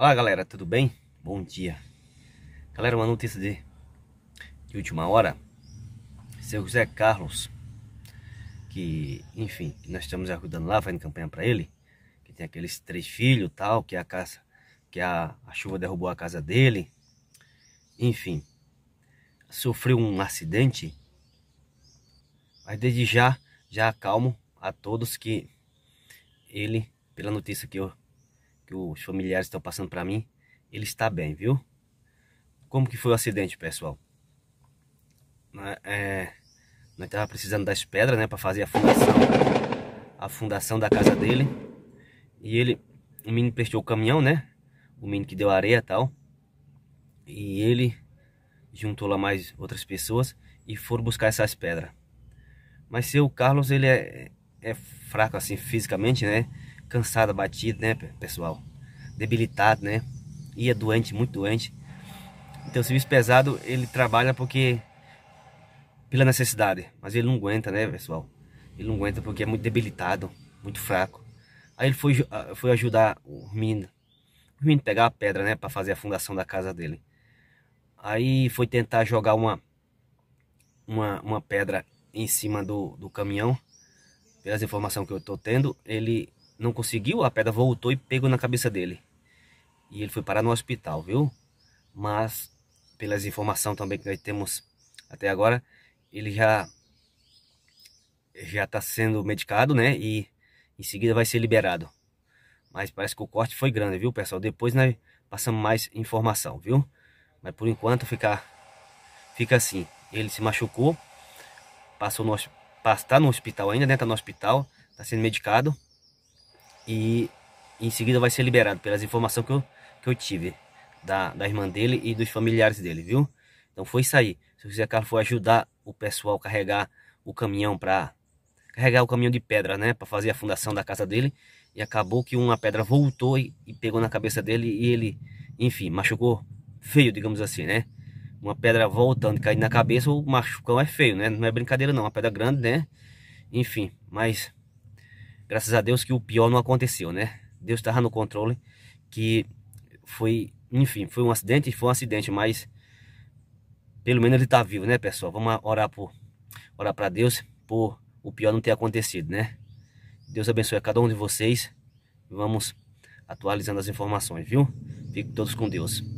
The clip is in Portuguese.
Olá galera, tudo bem? Bom dia. Galera, uma notícia de, de última hora. Seu José Carlos, que enfim, nós estamos ajudando lá, fazendo campanha para ele, que tem aqueles três filhos tal, que a casa, que a, a chuva derrubou a casa dele, enfim, sofreu um acidente. Mas desde já, já acalmo a todos que ele, pela notícia que eu que os familiares estão passando para mim, ele está bem, viu? Como que foi o acidente, pessoal? É, nós tava precisando das pedras, né, para fazer a fundação, a fundação da casa dele. E ele, o menino prestou o caminhão, né? O menino que deu areia e tal. E ele juntou lá mais outras pessoas e foram buscar essas pedras. Mas seu Carlos, ele é, é fraco assim fisicamente, né? cansado, abatido, né, pessoal? Debilitado, né? Ia é doente, muito doente. Então, o serviço pesado, ele trabalha porque pela necessidade, mas ele não aguenta, né, pessoal? Ele não aguenta porque é muito debilitado, muito fraco. Aí ele foi, foi ajudar o menino, o menino pegar a pedra, né, para fazer a fundação da casa dele. Aí foi tentar jogar uma uma, uma pedra em cima do, do caminhão. Pelas informações que eu tô tendo, ele não conseguiu, a pedra voltou e pegou na cabeça dele. E ele foi parar no hospital, viu? Mas, pelas informações também que nós temos até agora, ele já já está sendo medicado, né? E em seguida vai ser liberado. Mas parece que o corte foi grande, viu, pessoal? Depois nós passamos mais informação, viu? Mas por enquanto fica, fica assim. Ele se machucou, passou no, está no hospital ainda, né? Está no hospital, está sendo medicado e em seguida vai ser liberado, pelas informações que eu, que eu tive da, da irmã dele e dos familiares dele, viu? Então foi isso aí. Se o José Carlos for ajudar o pessoal a carregar o caminhão para carregar o caminhão de pedra, né, para fazer a fundação da casa dele, e acabou que uma pedra voltou e, e pegou na cabeça dele e ele, enfim, machucou feio, digamos assim, né? Uma pedra voltando, caindo na cabeça, o machucão é feio, né? Não é brincadeira não, é uma pedra grande, né? Enfim, mas graças a Deus que o pior não aconteceu, né? Deus estava no controle, que foi, enfim, foi um acidente, foi um acidente, mas pelo menos ele está vivo, né, pessoal? Vamos orar por orar para Deus por o pior não ter acontecido, né? Deus abençoe a cada um de vocês. Vamos atualizando as informações, viu? Fiquem todos com Deus.